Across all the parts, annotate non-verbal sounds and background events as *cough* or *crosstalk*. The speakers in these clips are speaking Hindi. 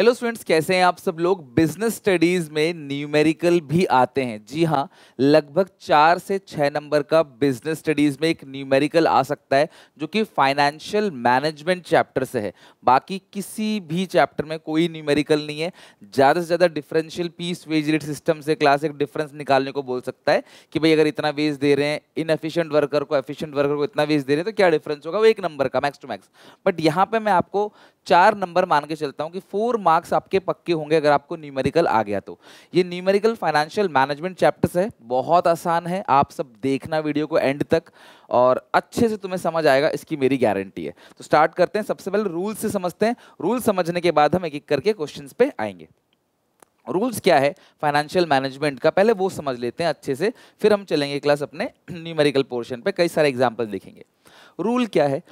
हेलो स्टूडेंट्स कैसे हैं आप सब लोग बिजनेस स्टडीज में न्यूमेरिकल भी आते हैं जी हाँ लगभग चार से छः नंबर का बिजनेस स्टडीज में एक न्यूमेरिकल आ सकता है जो कि फाइनेंशियल मैनेजमेंट चैप्टर से है बाकी किसी भी चैप्टर में कोई न्यूमेरिकल नहीं है ज़्यादा से ज़्यादा differential piece wage rate system से क्लास एक डिफरेंस निकालने को बोल सकता है कि भाई अगर इतना वेज दे रहे हैं एफिशियंट वर्कर को एफिशियंट वर्कर को इतना वेज दे रहे हैं तो क्या डिफरेंस होगा वो एक नंबर का मैक्स टू मैक्स बट यहाँ पर मैं आपको चार नंबर मान के चलता हूँ कि फोर मार्क्स आपके पक्के होंगे अगर आपको न्यूमेरिकल आ गया तो ये न्यूमेरिकल फाइनेंशियल मैनेजमेंट चैप्टर्स है बहुत आसान है आप सब देखना वीडियो को एंड तक और अच्छे से तुम्हें समझ आएगा इसकी मेरी गारंटी है तो स्टार्ट करते हैं सबसे पहले रूल्स से समझते हैं रूल समझने के बाद हम एक एक करके क्वेश्चन पे आएंगे रूल्स क्या है फाइनेंशियल मैनेजमेंट का पहले वो समझ लेते हैं अच्छे से फिर हम चलेंगे क्लास अपने न्यूमेरिकल पोर्शन पे कई सारे एग्जांपल देखेंगे रूल क्या है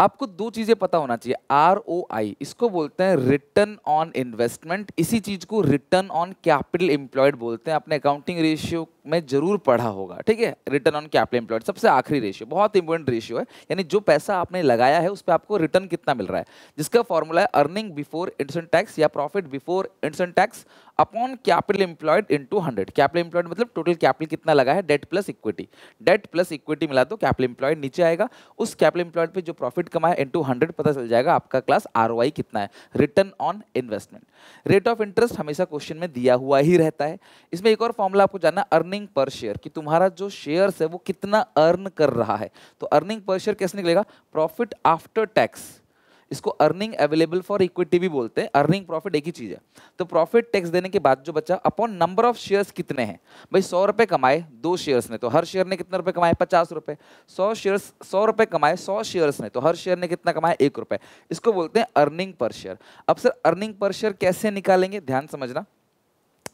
आपको दो चीज़ें पता होना चाहिए आर ओ आई इसको बोलते हैं रिटर्न ऑन इन्वेस्टमेंट इसी चीज़ को रिटर्न ऑन कैपिटल एम्प्लॉयड बोलते हैं अपने अकाउंटिंग रेशियो में जरूर पढ़ा होगा ठीक है रिटर्न ऑन कैपिटल एम्प्लॉयड सबसे आखिरी रेशियो बहुत इंपॉर्टेंट रेशियो है यानी जो पैसा आपने लगाया है उस पर आपको रिटर्न कितना मिल रहा है जिसका फॉर्मूला है अर्निंग बिफोर इंटरेस्ट टैक्स या profit before interest tax upon capital employed two hundred capital employed मतलब टोटल कैपिटल कितना लगा है debt plus equity debt plus equity मिला तो कैपिटल एम्प्लॉयड नीचे आएगा उस कैपिटल एम्प्लॉयड पे जो प्रॉफिट कमाया टू हंड्रेड पता चल जाएगा आपका क्लास आर कितना है return on investment rate of interest हमेशा क्वेश्चन में दिया हुआ ही रहता है इसमें एक और फॉर्मूला आपको जानना अर्निंग अर्निंग पर शेयर कि तुम्हारा जो शेयर्स है वो कितना अर्न कर रहा है तो अर्निंग पर शेयर कैसे निकलेगा प्रॉफिट आफ्टर टैक्स इसको अर्निंग अवेलेबल फॉर इक्विटी भी बोलते हैं अर्निंग प्रॉफिट एक ही चीज़ है तो प्रॉफिट टैक्स देने के बाद जो बचा अपॉन नंबर ऑफ शेयर्स कितने हैं भाई सौ रुपये कमाए दो शेयर्स ने तो हर शेयर ने कितने रुपए कमाए पचास रुपये सौ शेयर्स सौ रुपये कमाए सौ शेयर्स ने तो हर शेयर ने कितना कमाया एक रुपये इसको बोलते हैं अर्निंग पर शेयर अब सर अर्निंग पर शेयर कैसे निकालेंगे ध्यान समझना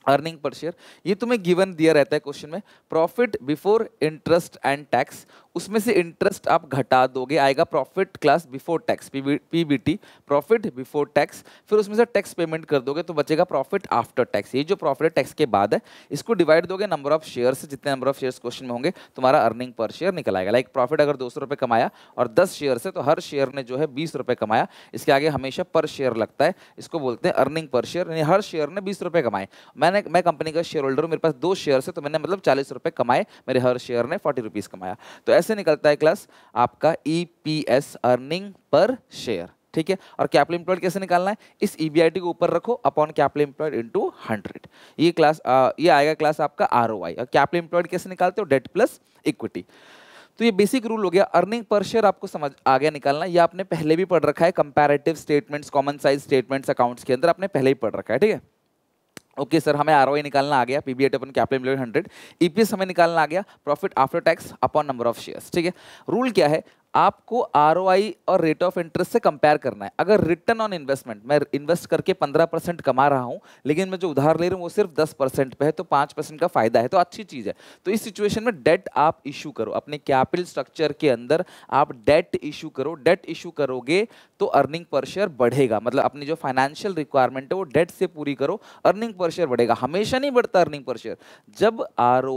अर्निंग पर शेयर ये तुम्हें गिवन दिया रहता है क्वेश्चन में profit before interest and tax उसमें से इंटरेस्ट आप घटा दोगे आएगा profit class before tax PBT profit before tax फिर उसमें से टैक्स पेमेंट कर दोगे तो बचेगा प्रॉफिट आफ्टर टैक्स ये जो प्रॉफिट टैक्स के बाद है इसको डिवाइड दोगे नंबर ऑफ शेयर से जितने नंबर ऑफ शेयर क्वेश्चन में होंगे तुम्हारा अर्निंग पर शेयर निकल आएगा लाइक प्रॉफिट अगर दो सौ कमाया और दस शेयर से तो हर शेयर ने जो है बीस रुपये कमाया इसके आगे हमेशा पर शेयर लगता है इसको बोलते हैं अर्निंग पर शेयर यानी हर शेयर ने बीस रुपये कमाए मैंने मैंने मैं कंपनी का शेयर होल्डर हूँ मेरे पास दो शेयर है तो मैंने मतलब चालीस रुपये कमाए मेरे हर शेयर ने फोर्टी रुपीज़ कमाया तो ऐसे निकलता है क्लास आपका E P S earning per share ठीक है और कैपिटल इंप्लॉयड कैसे निकालना है इस ई e को ऊपर रखो upon capital employed into hundred ये क्लास ये आएगा क्लास आपका आर ओ आई और कैपिटल इंप्लॉयड कैसे निकालते हो डेट प्लस इक्विटी तो ये बेसिक रूल हो गया अर्निंग पर शेयर आपको समझ आ गया निकालना ये आपने पहले भी पढ़ रखा है comparative statements common size statements accounts के अंदर आपने पहले ही पढ़ रखा है ठीक है ओके सर हमें आर निकालना आ गया PBIT upon capital employed hundred EPS हमें निकालना आ गया profit after tax upon number of shares ठीक है रूल क्या है आपको आर और रेट ऑफ इंटरेस्ट से कंपेयर करना है अगर रिटर्न ऑन इन्वेस्टमेंट मैं इन्वेस्ट करके पंद्रह परसेंट कमा रहा हूं लेकिन मैं जो उधार ले रहा हूं वो सिर्फ दस परसेंट पे है तो पांच परसेंट का फायदा है तो अच्छी चीज़ है तो इस सिचुएशन में डेट आप इशू करो अपने कैपिटल स्ट्रक्चर के अंदर आप डेट इशू करो डेट इशू करोगे तो अर्निंग पर शेयर बढ़ेगा मतलब अपनी जो फाइनेंशियल रिक्वायरमेंट है वो डेट से पूरी करो अर्निंग पर शेयर बढ़ेगा हमेशा नहीं बढ़ता अर्निंग पर शेयर जब आर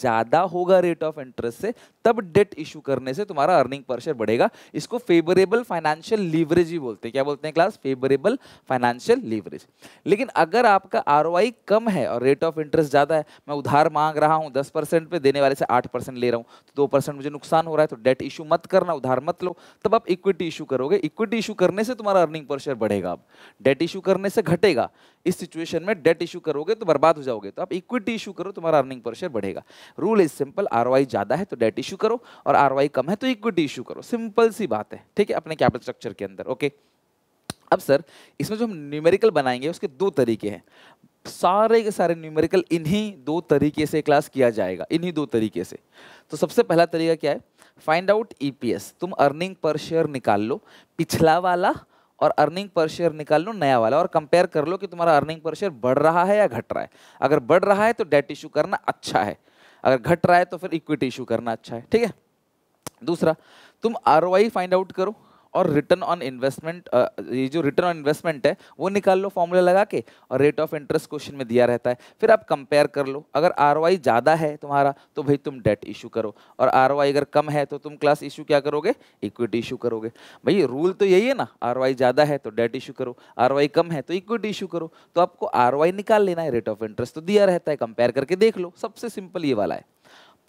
ज़्यादा होगा रेट ऑफ इंटरेस्ट से तब डेट इशू करने से तुम्हारा अर्निंग पर पावर शेयर बढ़ेगा इसको फेवरेबल फाइनेंशियल लीवरेज ही बोलते हैं क्या बोलते हैं क्लास फेवरेबल फाइनेंशियल लीवरेज लेकिन अगर आपका आर कम है और रेट ऑफ इंटरेस्ट ज़्यादा है मैं उधार मांग रहा हूँ दस परसेंट पे देने वाले से आठ ले रहा हूँ तो दो मुझे नुकसान हो रहा है तो डेट इशू मत करना उधार मत लो तब आप इक्विटी इशू करोगे इक्विटी इशू करने से तुम्हारा अर्निंग पर शेयर बढ़ेगा अब डेट इशू करने से घटेगा इस सिचुएशन में डेट इशू करोगे तो बर्बाद हो जाओगे तो आप इक्विटी इशू करो तुम्हारा अर्निंग पर शेयर बढ़ेगा रूल इज सिंपल आर ज़्यादा है तो डेट इशू करो और आर कम है तो इक्विटी इशू करो सिंपल सी बात है ठीक है अपने कैपिटल स्ट्रक्चर के अंदर ओके अब सर इसमें जो हम न्यूमेरिकल बनाएंगे उसके दो तरीके हैं सारे के सारे न्यूमेरिकल इन्हीं दो तरीके से क्लास किया जाएगा इन्हीं दो तरीके से तो सबसे पहला तरीका क्या है फाइंड आउट ईपीएस तुम अर्निंग पर शेयर निकाल लो पिछला वाला और अर्निंग पर शेयर निकाल लो नया वाला और कंपेयर कर लो कि तुम्हारा अर्निंग पर शेयर बढ़ रहा है या घट रहा है अगर बढ़ रहा है तो डेट इशू करना अच्छा है अगर घट रहा है तो फिर इक्विटी इशू करना अच्छा है ठीक है दूसरा तुम आर फाइंड आउट करो और रिटर्न ऑन इन्वेस्टमेंट ये जो रिटर्न ऑन इन्वेस्टमेंट है वो निकाल लो फॉर्मूला लगा के और रेट ऑफ इंटरेस्ट क्वेश्चन में दिया रहता है फिर आप कंपेयर कर लो अगर आर ज़्यादा है तुम्हारा तो भाई तुम डेट इशू करो और आर अगर कम है तो तुम क्लास इशू क्या करोगे इक्विटी इशू करोगे भाई रूल तो यही है ना आर ज़्यादा है तो डेट इशू करो आर कम है तो इक्विटी इशू करो तो आपको आर निकाल लेना है रेट ऑफ इंटरेस्ट तो दिया रहता है कंपेयर करके देख लो सबसे सिंपल ये वाला है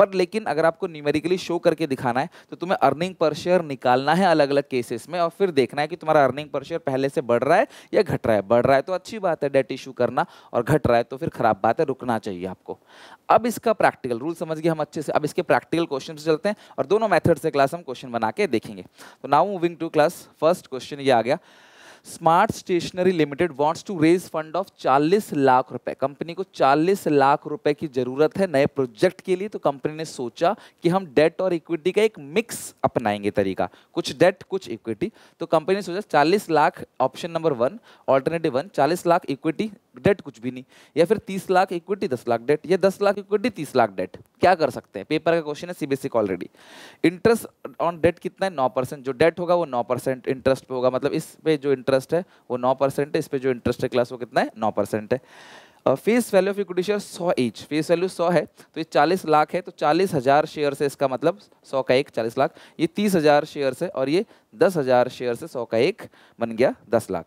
पर लेकिन अगर आपको न्यूमेरिकली शो करके दिखाना है तो तुम्हें अर्निंग पर शेयर निकालना है अलग अलग केसेस में और फिर देखना है कि तुम्हारा अर्निंग पर शेयर पहले से बढ़ रहा है या घट रहा है बढ़ रहा है तो अच्छी बात है डेट इशू करना और घट रहा है तो फिर खराब बात है रुकना चाहिए आपको अब इसका प्रैक्टिकल रूल समझ गए हम अच्छे से अब इसके प्रैक्टिकल क्वेश्चन से चलते हैं और दोनों मैथड से क्लास हम क्वेश्चन बना के देखेंगे तो now moving to class first question ये आ गया smart stationery limited wants to raise fund of 40 lakh रुपए कंपनी को 40 लाख रुपए की जरूरत है नए प्रोजेक्ट के लिए तो कंपनी ने सोचा कि हम डेट और इक्विटी का एक मिक्स अपनाएंगे तरीका कुछ डेट कुछ इक्विटी तो कंपनी ने सोचा चालीस lakh option number one alternative one चालीस लाख इक्विटी डेट कुछ भी नहीं या फिर तीस लाख इक्विटी दस लाख डेट या दस लाख इक्विटी तीस लाख डेट क्या कर सकते हैं पेपर का क्वेश्चन है सीबीएसई का ऑलरेडी इंटरेस्ट ऑन डेट कितना है नौ परसेंट जो डेट होगा वो नौ परसेंट इंटरेस्ट पे होगा मतलब इस पे जो इंटरेस्ट है वो नौ परसेंट है इस पे जो इंटरेस्ट है क्लास वो कितना है नौ परसेंट है face value of equity share सौ ईच फेस वैल्यू सौ है तो ये चालीस लाख है तो चालीस हज़ार शेयर से इसका मतलब सौ का एक चालीस लाख ये तीस हज़ार शेयर से और ये दस हज़ार शेयर से सौ का एक बन गया दस लाख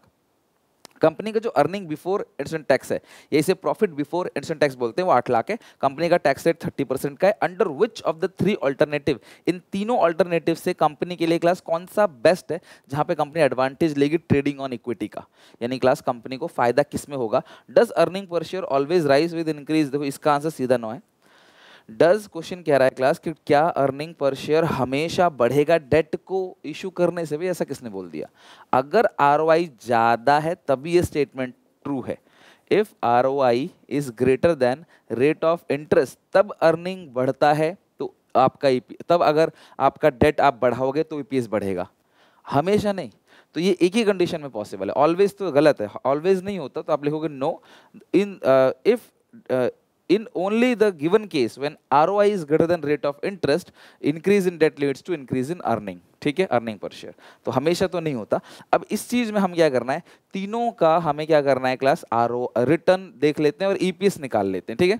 कंपनी का जो अर्निंग बिफोर एडिशन टैक्स है ये इसे प्रॉफिट बिफोर एडिशन टैक्स बोलते हैं वो आठ लाख है कंपनी का टैक्स रेट थर्टी परसेंट का है under which of the three alternative इन तीनों ऑल्टरनेटिव से कंपनी के लिए क्लास कौन सा बेस्ट है जहां पे कंपनी एडवांटेज लेगी ट्रेडिंग ऑन इक्विटी का यानी क्लास कंपनी को फायदा किस में होगा does earning per share always rise with increase देखो इसका आंसर सीधा नो है डज क्वेश्चन कह रहा है क्लास कि क्या अर्निंग पर शेयर हमेशा बढ़ेगा डेट को इशू करने से भी ऐसा किसने बोल दिया अगर आर ज़्यादा है तभी ये स्टेटमेंट ट्रू है if R is greater than rate of interest तब अर्निंग बढ़ता है तो आपका ई e तब अगर आपका डेट आप बढ़ाओगे तो ई e बढ़ेगा हमेशा नहीं तो ये एक ही कंडीशन में पॉसिबल है ऑलवेज तो गलत है ऑलवेज नहीं होता तो आप लिखोगे no in if in only the given case when ROI is greater than rate of interest, increase in debt leads to increase in earning. ठीक है अर्निंग पर शेयर तो हमेशा तो नहीं होता अब इस चीज़ में हम क्या करना है तीनों का हमें क्या करना है क्लास आर रिटर्न देख लेते हैं और ईपीएस e निकाल लेते हैं ठीक है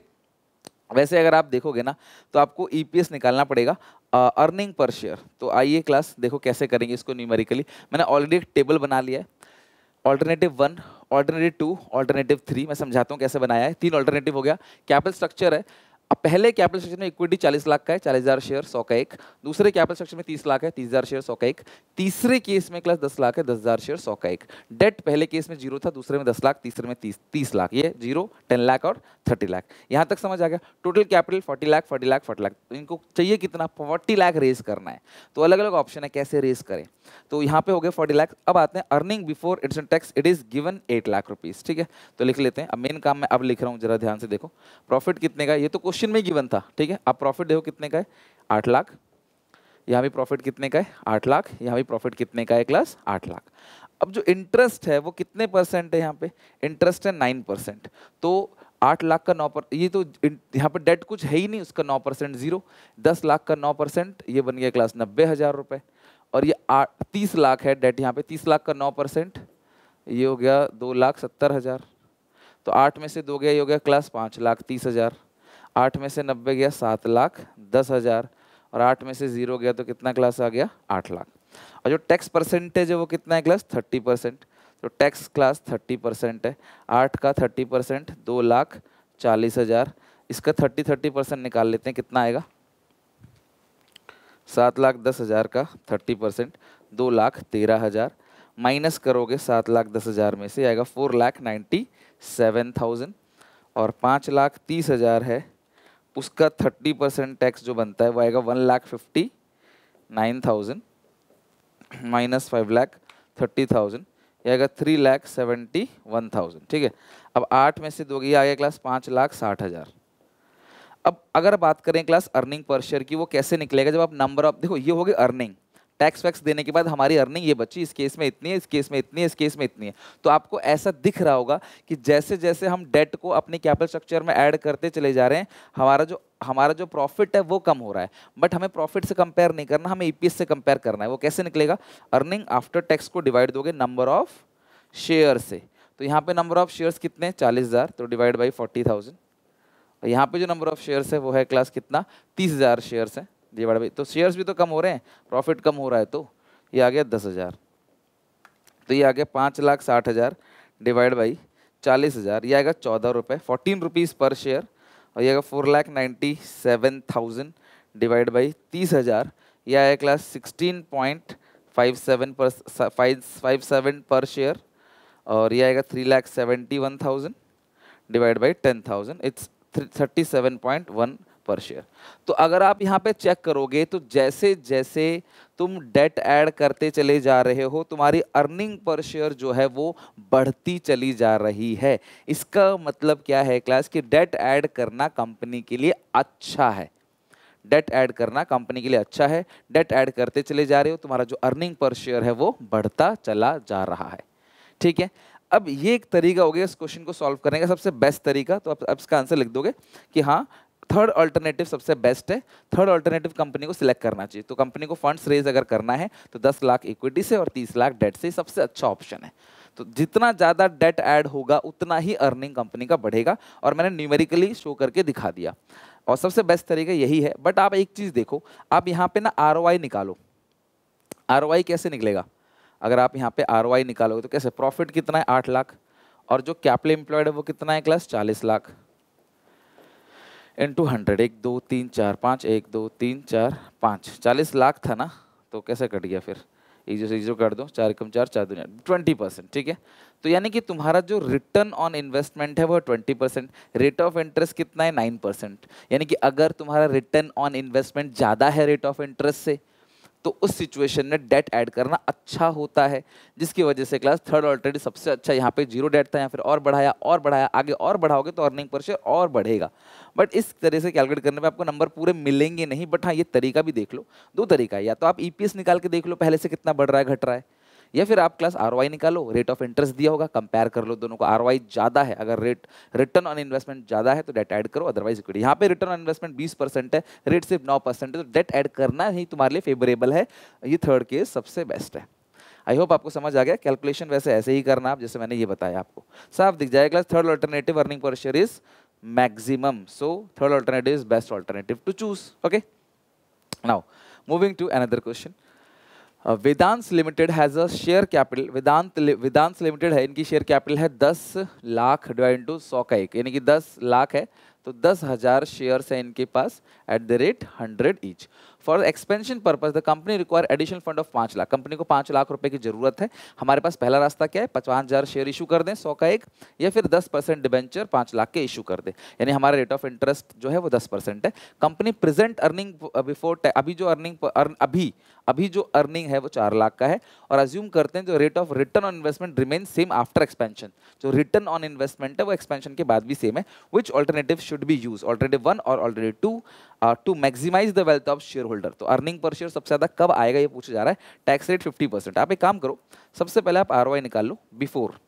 वैसे अगर आप देखोगे ना तो आपको ईपीएस e निकालना पड़ेगा अर्निंग पर शेयर तो आइए क्लास देखो कैसे करेंगे इसको न्यूमेरिकली मैंने ऑलरेडी एक टेबल बना लिया है alternative one alternative two alternative three मैं समझाता हूँ कैसे बनाया है तीन ऑल्टरनेटिव हो गया कैपिटल स्ट्रक्चर है अब पहले कैपिटल स्ट्रक्चर में इक्विटी चालीस लाख का है चालीस हज़ार शेयर सौ का एक दूसरे कैपिटल स्ट्रक्चर में तीस लाख है तीस हज़ार शेयर सौ का एक तीसरे केस में क्लस दस लाख है दस हज़ार शेयर सौ का एक डेट पहले केस में जीरो था दूसरे में दस लाख तीसरे में तीस तीस लाख ये जीरो टेन लाख और थर्टी लाख यहाँ तक समझ आ गया total capital forty lakh forty lakh forty lakh तो इनको चाहिए कितना फोर्टी लाख रेज करना है तो अलग अलग ऑप्शन है कैसे रेज करें तो यहाँ पे हो गए फोर्टी लाख अब आते हैं earning before its and tax it is given eight lakh rupees ठीक है तो लिख लेते हैं अब मेन काम मैं अब लिख रहा हूँ जरा ध्यान से देखो प्रॉफिट कितने का ये तो कुछ क्वेश्चन में ही गिवन था ठीक है आप प्रॉफिट देखो कितने का है आठ लाख यहाँ भी प्रॉफिट कितने का है आठ लाख यहाँ भी प्रॉफिट कितने का है क्लास आठ लाख अब जो इंटरेस्ट है वो कितने परसेंट है यहाँ पे इंटरेस्ट है नाइन परसेंट तो आठ लाख का नौ पर ये तो यहाँ पे डेट कुछ है ही नहीं उसका नौ परसेंट जीरो दस लाख का नौ परसेंट ये बन गया क्लास नब्बे हज़ार रुपये और ये तीस लाख है डेट यहाँ पे तीस लाख का नौ परसेंट ये हो गया दो लाख सत्तर हज़ार तो आठ में से दो गया ये हो गया क्लास पाँच लाख तीस हज़ार आठ में से नब्बे गया सात लाख दस हज़ार और आठ में से ज़ीरो गया तो कितना क्लास आ गया आठ लाख और जो टैक्स परसेंटेज है वो कितना है क्लास थर्टी परसेंट तो टैक्स क्लास थर्टी परसेंट है आठ का थर्टी परसेंट दो लाख चालीस हज़ार इसका थर्टी थर्टी परसेंट निकाल लेते हैं कितना आएगा सात लाख दस हज़ार का थर्टी परसेंट दो लाख तेरह हज़ार माइनस करोगे सात लाख दस हज़ार में से आएगा four lakh ninety seven thousand और पाँच लाख तीस हज़ार है उसका थर्टी परसेंट टैक्स जो बनता है वो आएगा one lakh fifty nine thousand minus five lakh thirty thousand यह आएगा three lakh seventy one thousand ठीक है अब आठ में से दो ये आ गया क्लास पाँच लाख साठ हज़ार अब अगर बात करें क्लास अर्निंग पर शेयर की वो कैसे निकलेगा जब आप नंबर ऑफ देखो ये होगी अर्निंग टैक्स वैक्स देने के बाद हमारी अर्निंग ये बची इस केस में इतनी है इस केस में इतनी है इस केस में इतनी है तो आपको ऐसा दिख रहा होगा कि जैसे जैसे हम डेट को अपने कैपिटल स्ट्रक्चर में ऐड करते चले जा रहे हैं हमारा जो हमारा जो प्रॉफिट है वो कम हो रहा है बट हमें प्रॉफिट से कंपेयर नहीं करना हमें ई e से कंपेयर करना है वो कैसे निकलेगा अर्निंग आफ्टर टैक्स को डिवाइड दोगे नंबर ऑफ शेयर से तो यहाँ पर नंबर ऑफ शेयर्स कितने चालीस हज़ार तो डिवाइड बाई फोर्टी थाउजेंड और यहाँ पर जो नंबर ऑफ शेयर्स है वो है क्लास कितना तीस हज़ार शेयर्स हैं डिवाइड बाई तो शेयर्स भी तो कम हो रहे हैं प्रॉफिट कम हो रहा है तो ये आ गया दस हज़ार तो ये आ गया पाँच लाख साठ हज़ार डिवाइड बाई चालीस हज़ार ये आएगा चौदह रुपये फोर्टीन रुपीज़ पर शेयर और ये आएगा four lakh ninety seven thousand divide by तीस हज़ार यह आया class sixteen point five seven per five five seven per share और यह आएगा three lakh seventy one thousand divide by ten thousand it's thirty seven point one per share तो अगर आप यहाँ पे चेक करोगे तो जैसे जैसे तुम डेट ऐड करते चले जा रहे हो तुम्हारी अर्निंग पर शेयर जो है वो बढ़ती चली जा रही है इसका मतलब क्या है क्लास कि डेट ऐड करना कंपनी के लिए अच्छा है डेट ऐड करना कंपनी के लिए अच्छा है डेट ऐड करते चले जा रहे हो तुम्हारा जो अर्निंग पर शेयर है वो बढ़ता चला जा रहा है ठीक है अब ये एक तरीका हो गया इस क्वेश्चन को सॉल्व करने का सबसे बेस्ट तरीका तो आप, इसका आंसर लिख दोगे कि हाँ थर्ड अल्टरनेटिव सबसे बेस्ट है थर्ड अल्टरनेटिव कंपनी को सिलेक्ट करना चाहिए तो कंपनी को फंड्स रेज अगर करना है तो 10 लाख इक्विटी से और 30 लाख डेट से सबसे अच्छा ऑप्शन है तो जितना ज़्यादा डेट ऐड होगा उतना ही अर्निंग कंपनी का बढ़ेगा और मैंने न्यूमेरिकली शो करके दिखा दिया और सबसे बेस्ट तरीका यही है बट आप एक चीज़ देखो आप यहाँ पे ना आर निकालो आर कैसे निकलेगा अगर आप यहाँ पे आर निकालोगे तो कैसे प्रॉफिट कितना है आठ लाख और जो कैपिटल एम्प्लॉयड है वो कितना है क्लास चालीस लाख इंटू हंड्रेड एक दो तीन चार पाँच एक दो तीन चार पाँच चालीस लाख था ना तो कैसे कट गया फिर ईजो से ईजो कर दो चार कम चार चार दो ट्वेंटी परसेंट ठीक है तो यानी कि तुम्हारा जो रिटर्न ऑन इन्वेस्टमेंट है वो twenty percent rate of interest कितना है नाइन परसेंट यानी कि अगर तुम्हारा रिटर्न ऑन इन्वेस्टमेंट ज़्यादा है रेट ऑफ इंटरेस्ट से तो उस सिचुएशन में डेट ऐड करना अच्छा होता है जिसकी वजह से क्लास थर्ड ऑलरेडी सबसे अच्छा यहाँ पे जीरो डेट था या फिर और बढ़ाया और बढ़ाया आगे और बढ़ाओगे तो अर्निंग पर शेयर और बढ़ेगा बट इस तरह से कैलकुलेट करने में आपको नंबर पूरे मिलेंगे नहीं बट हाँ ये तरीका भी देख लो दो तरीका है या तो आप ई e निकाल के देख लो पहले से कितना बढ़ रहा है घट रहा है या फिर आप क्लास आर निकालो रेट ऑफ इंटरेस्ट दिया होगा कंपेयर कर लो दोनों को आर ज़्यादा है अगर रेट रिटर्न ऑन इन्वेस्टमेंट ज़्यादा है तो डेट ऐड करो अदरवाइज इक्विटी यहाँ पे रिटर्न ऑन इन्वेस्टमेंट बीस परसेंट है रेट सिर्फ नौ परसेंट है तो डेट ऐड करना ही तुम्हारे लिए फेवरेबल है ये थर्ड केस सबसे बेस्ट है आई होप आपको समझ आ गया कैलकुलेशन वैसे ऐसे ही करना आप जैसे मैंने ये बताया आपको साफ दिख जाएगा third alternative earning per share is maximum so third alternative is best alternative to choose okay now moving to another question Vedansh limited has a share capital Vedant Vedansh limited है इनकी शेयर कैपिटल है दस लाख डिवाइड इंटू सौ का एक यानी कि दस लाख है तो दस हज़ार शेयर्स हैं इनके पास at the rate hundred each for expansion purpose the company require additional fund of पाँच लाख कंपनी को पाँच लाख रुपए की जरूरत है हमारे पास पहला रास्ता क्या है पचास हज़ार शेयर इशू कर दें सौ का एक या फिर दस परसेंट डिबेंचर पाँच लाख के इशू कर दें यानी हमारा रेट ऑफ इंटरेस्ट जो है वो दस परसेंट है कंपनी प्रेजेंट अर्निंग बिफोर अभी जो अर्निंग अभी अभी जो अर्निंग है वो चार लाख का है और अज्यूम करते हैं जो rate of return on investment remain same after expansion जो रिटर्न ऑन इन्वेस्टमेंट है वो एक्सपेंशन के बाद भी सेम है which alternative should be use alternative one और alternative two to maximize the wealth of share holder तो अर्निंग पर शेयर सबसे ज़्यादा कब आएगा ये पूछा जा रहा है टैक्स रेट फिफ्टी परसेंट आप एक काम करो सबसे पहले आप आर निकाल लो बिफोर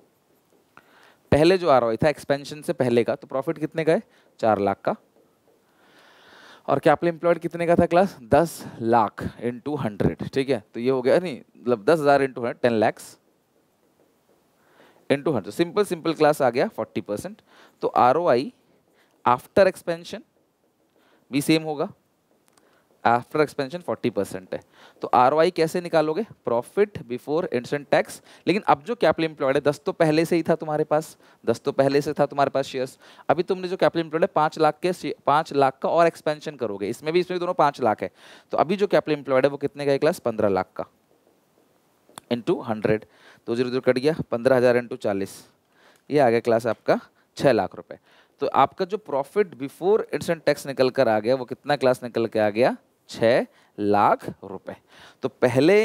पहले जो आर था एक्सपेंशन से पहले का तो प्रॉफिट कितने का है चार लाख का और कैपिटल इंप्लॉयड कितने का था क्लास दस लाख इंटू हंड्रेड ठीक है तो ये हो गया नहीं मतलब दस हज़ार into hundred ten lakhs into hundred simple simple class आ गया फोर्टी परसेंट तो R O I after expansion भी सेम होगा आफ्टर एक्सपेंशन 40 परसेंट है तो आर कैसे निकालोगे प्रॉफिट बिफोर इंसेंट टैक्स लेकिन अब जो कैपिटल इंप्लॉयड है दस तो पहले से ही था तुम्हारे पास दस तो पहले से था तुम्हारे पास शेयर्स अभी तुमने जो कैपिटल इंप्लॉयड है पाँच लाख के पाँच लाख का और एक्सपेंशन करोगे इसमें भी इसमें भी दोनों पाँच लाख है तो अभी जो कैपिटल इंप्लॉयड है वो कितने का एक लाख पंद्रह लाख का इंटू हंड्रेड तो जीरो जीरो कट गया पंद्रह हज़ार इंटू चालीस ये आ गया क्लास आपका छः लाख रुपये तो आपका जो प्रॉफिट बिफोर इंसेंट टैक्स निकल कर आ गया वो कितना क्लास निकल के आ गया छः लाख रुपए तो पहले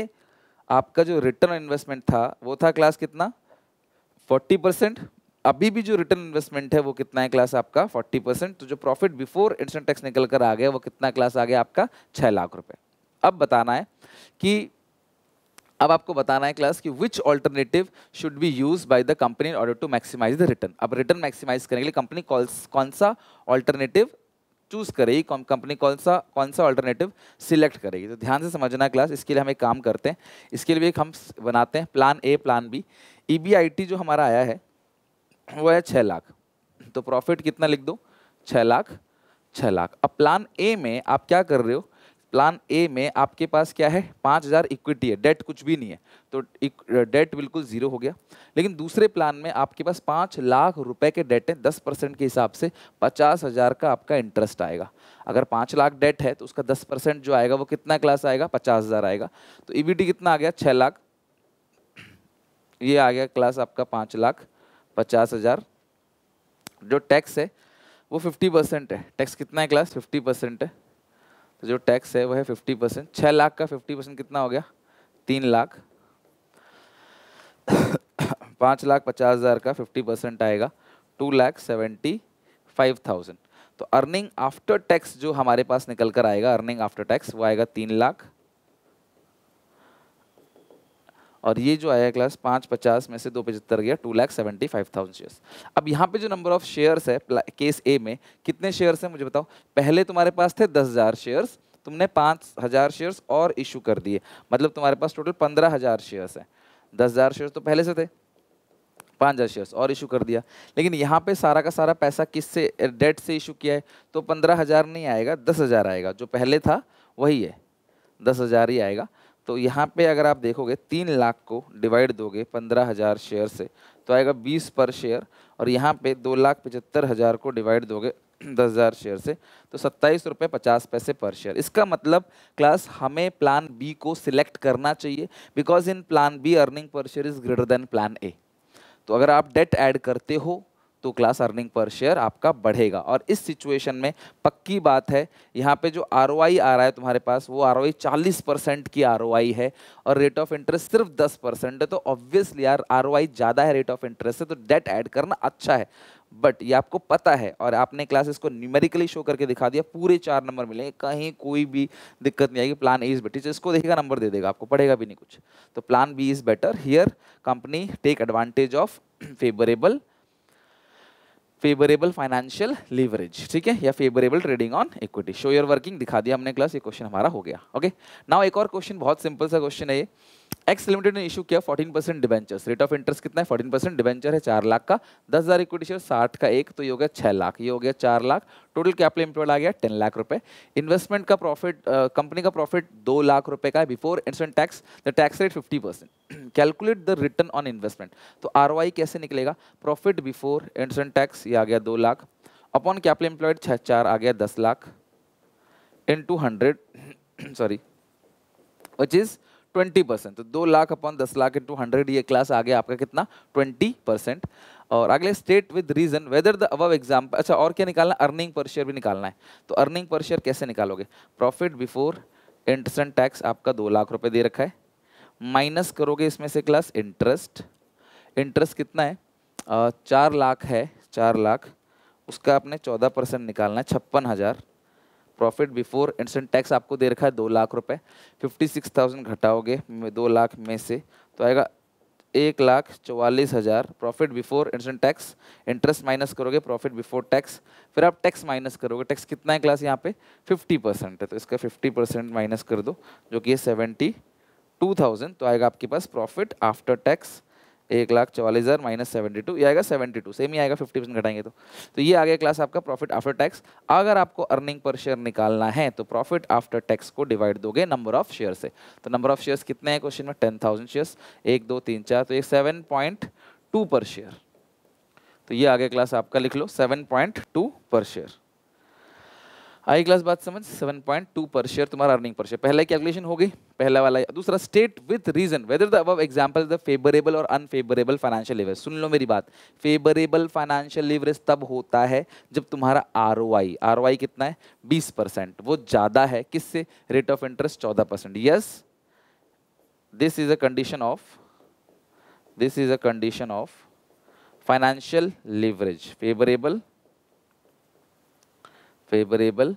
आपका जो रिटर्न इन्वेस्टमेंट था वो था क्लास कितना 40 परसेंट अभी भी जो रिटर्न इन्वेस्टमेंट है वो कितना है क्लास आपका 40 परसेंट तो जो प्रॉफिट बिफोर इंस्टेंट टैक्स निकल कर आ गया वो कितना क्लास आ गया आपका छः लाख रुपए अब बताना है कि अब आपको बताना है क्लास कि which alternative should be use by the company in order to maximize the return अब रिटर्न मैक्सिमाइज करने के लिए कंपनी कौन सा ऑल्टरनेटिव चूज़ करेगी कंपनी कौन सा कौन सा ऑल्टरनेटिव सिलेक्ट करेगी तो ध्यान से समझना क्लास इसके लिए हम एक काम करते हैं इसके लिए भी एक हम बनाते हैं प्लान ए प्लान बी ई जो हमारा आया है वो है छः लाख तो प्रॉफिट कितना लिख दो छः लाख छः लाख अब प्लान ए में आप क्या कर रहे हो प्लान ए में आपके पास क्या है पाँच हज़ार इक्विटी है डेट कुछ भी नहीं है तो डेट बिल्कुल ज़ीरो हो गया लेकिन दूसरे प्लान में आपके पास पाँच लाख रुपए के डेट हैं दस परसेंट के हिसाब से पचास हज़ार का आपका इंटरेस्ट आएगा अगर पाँच लाख डेट है तो उसका दस परसेंट जो आएगा वो कितना क्लास आएगा पचास हज़ार आएगा तो ई e कितना आ गया छः लाख ये आ गया क्लास आपका पाँच लाख पचास हज़ार जो टैक्स है वो फिफ्टी परसेंट है टैक्स कितना है क्लास फिफ्टी परसेंट है तो जो टैक्स है वह है फिफ्टी परसेंट छः लाख का फिफ्टी परसेंट कितना हो गया तीन लाख *coughs* पाँच लाख पचास हज़ार का फिफ्टी परसेंट आएगा two lakh seventy five thousand तो अर्निंग आफ्टर टैक्स जो हमारे पास निकल कर आएगा अर्निंग आफ्टर टैक्स वो आएगा तीन लाख और ये जो आया क्लास पाँच पचास में से दो पचहत्तर गया two lakh seventy five thousand shares अब यहाँ पे जो नंबर ऑफ शेयर्स है केस ए में कितने शेयर्स हैं मुझे बताओ पहले तुम्हारे पास थे दस हज़ार शेयर्स तुमने पाँच हज़ार शेयर्स और इशू कर दिए मतलब तुम्हारे पास टोटल पंद्रह हज़ार शेयर्स हैं दस हज़ार शेयर्स तो पहले से थे पाँच हज़ार शेयर्स और इशू कर दिया लेकिन यहाँ पे सारा का सारा पैसा किससे डेट से इशू किया है तो पंद्रह हज़ार नहीं आएगा दस हज़ार आएगा जो पहले था वही है दस हज़ार ही आएगा तो यहाँ पे अगर आप देखोगे तीन लाख को डिवाइड दोगे पंद्रह हज़ार शेयर से तो आएगा बीस पर शेयर और यहाँ पे दो लाख पचहत्तर हज़ार को डिवाइड दोगे *clears throat* दस हज़ार शेयर से तो सत्ताईस रुपये पचास पैसे पर शेयर इसका मतलब क्लास हमें प्लान बी को सिलेक्ट करना चाहिए because in plan B earning per share is greater than plan A तो अगर आप डेट ऐड करते हो तो क्लास अर्निंग पर शेयर आपका बढ़ेगा और इस सिचुएशन में पक्की बात है यहाँ पे जो आर आ रहा है तुम्हारे पास वो आर ओ चालीस परसेंट की आर है और रेट ऑफ इंटरेस्ट सिर्फ दस परसेंट है तो ऑब्वियसली यार आर ज़्यादा है रेट ऑफ इंटरेस्ट से तो डेट ऐड करना अच्छा है बट ये आपको पता है और आपने क्लासेस को न्यूमेरिकली शो करके दिखा दिया पूरे चार नंबर मिले कहीं कोई भी दिक्कत नहीं आएगी प्लान ए इज़ बेटर इसको देखेगा नंबर दे देगा आपको पढ़ेगा भी नहीं कुछ तो plan B is better here company take advantage of favourable favourable financial leverage ठीक है या favourable trading on equity show your working दिखा दिया हमने क्लास ये क्वेश्चन हमारा हो गया ओके नाउ एक और क्वेश्चन बहुत सिंपल सा क्वेश्चन है ये एक्स लिमिटेड ने इशू किया 14 percent debentures rate of interest कितना है 14 परसेंट डिवेंचर है चार लाख का दस हज़ार इक्विटी शेयर साठ का एक तो ये हो गया छः लाख ये हो गया चार लाख टोटल कैपिटल इंप्लॉयड आ गया टेन लाख रुपए इन्वेस्टमेंट का प्रॉफिट कंपनी का प्रॉफिट दो लाख रुपए का है बिफोर इंस्टेंट tax the tax rate fifty percent calculate the return on investment तो आर कैसे निकलेगा प्रॉफिट बिफोर इंस्टेंट टैक्स ये आ गया दो लाख अपॉन कैपिटल इंप्लॉयड छः चार आ गया दस lakh into hundred sorry which is twenty percent तो दो लाख अपन दस लाख इंटू हंड्रेड ये क्लास आ गया आपका कितना ट्वेंटी परसेंट और अगले state with reason whether the above example अच्छा और क्या निकालना अर्निंग पर शेयर भी निकालना है तो अर्निंग पर शेयर कैसे निकालोगे प्रॉफिट बिफोर इंटरेस्ट टैक्स आपका दो लाख रुपये दे रखा है माइनस करोगे इसमें से क्लास इंटरेस्ट इंटरेस्ट कितना है चार लाख है चार लाख उसका आपने चौदह परसेंट निकालना है छप्पन हज़ार प्रॉफिट बिफोर इंसेंट टैक्स आपको दे रखा है दो लाख रुपए फिफ्टी सिक्स थाउजेंड घटाओगे दो लाख में से तो आएगा एक लाख चौवालीस हज़ार प्रॉफिट बिफोर इंसेंट टैक्स इंटरेस्ट माइनस करोगे प्रॉफिट बिफोर टैक्स फिर आप टैक्स माइनस करोगे टैक्स कितना है क्लास यहाँ पे फिफ्टी परसेंट है तो इसका फिफ्टी परसेंट माइनस कर दो जो कि है सेवेंटी टू थाउजेंड तो आएगा आपके पास प्रॉफिट आफ्टर टैक्स एक लाख चवालीस हज़ार माइनस सेवेंटी टू ये आएगा सेवेंटी टू सेम ही आएगा फिफ्टी परसेंट घटाएंगे तो तो ये आ गया क्लास आपका प्रॉफिट आफ्टर टैक्स अगर आपको अर्निंग पर शेयर निकालना है तो प्रॉफिट आफ्टर टैक्स को डिवाइड दोगे नंबर ऑफ शेयर से तो नंबर ऑफ शेयर्स कितने हैं क्वेश्चन में टेन थाउजेंड शेयर्स एक दो तीन चार तो ये seven point two per share तो ये आगे क्लास आपका लिख लो seven point two per share आई क्लास बात समझ 7.2 पर शेयर तुम्हारा अर्निंग पर शेयर पहला कैलकुलेशन हो गई पहला वाला दूसरा state with reason whether the above example the favourable और अनफेवरेबल फाइनेंशियल लिवरेज सुन लो मेरी बात फेवरेबल फाइनेंशियल लिवरेज तब होता है जब तुम्हारा are O I R O आई कितना है बीस परसेंट वो ज़्यादा है किससे रेट ऑफ इंटरेस्ट चौदह percent yes this is a condition of this is a condition of financial leverage favourable favourable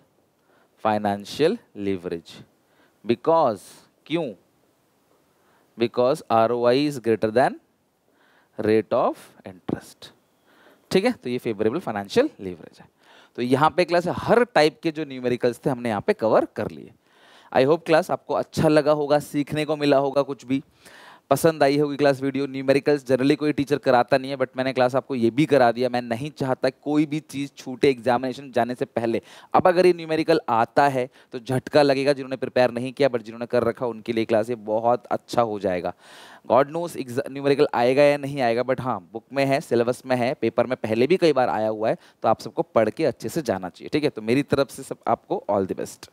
financial leverage because क्यों because R O I is greater than rate of interest ठीक है तो ये फेवरेबल फाइनेंशियल लीवरेज है तो यहाँ पे क्लास हर टाइप के जो न्यूमेरिकल्स थे हमने यहाँ पे कवर कर लिए आई होप क्लास आपको अच्छा लगा होगा सीखने को मिला होगा कुछ भी पसंद आई होगी क्लास वीडियो न्यूमेरिकल्स जनरली कोई टीचर कराता नहीं है बट मैंने क्लास आपको ये भी करा दिया मैं नहीं चाहता कोई भी चीज़ छूटे एग्जामिनेशन जाने से पहले अब अगर ये न्यूमेरिकल आता है तो झटका लगेगा जिन्होंने प्रिपेयर नहीं किया बट जिन्होंने कर रखा उनके लिए क्लास ये बहुत अच्छा हो जाएगा गॉड नोस न्यूमेरिकल आएगा या नहीं आएगा बट हाँ बुक में है सिलेबस में है पेपर में पहले भी कई बार आया हुआ है तो आप सबको पढ़ के अच्छे से जाना चाहिए ठीक है तो मेरी तरफ से सब आपको ऑल द बेस्ट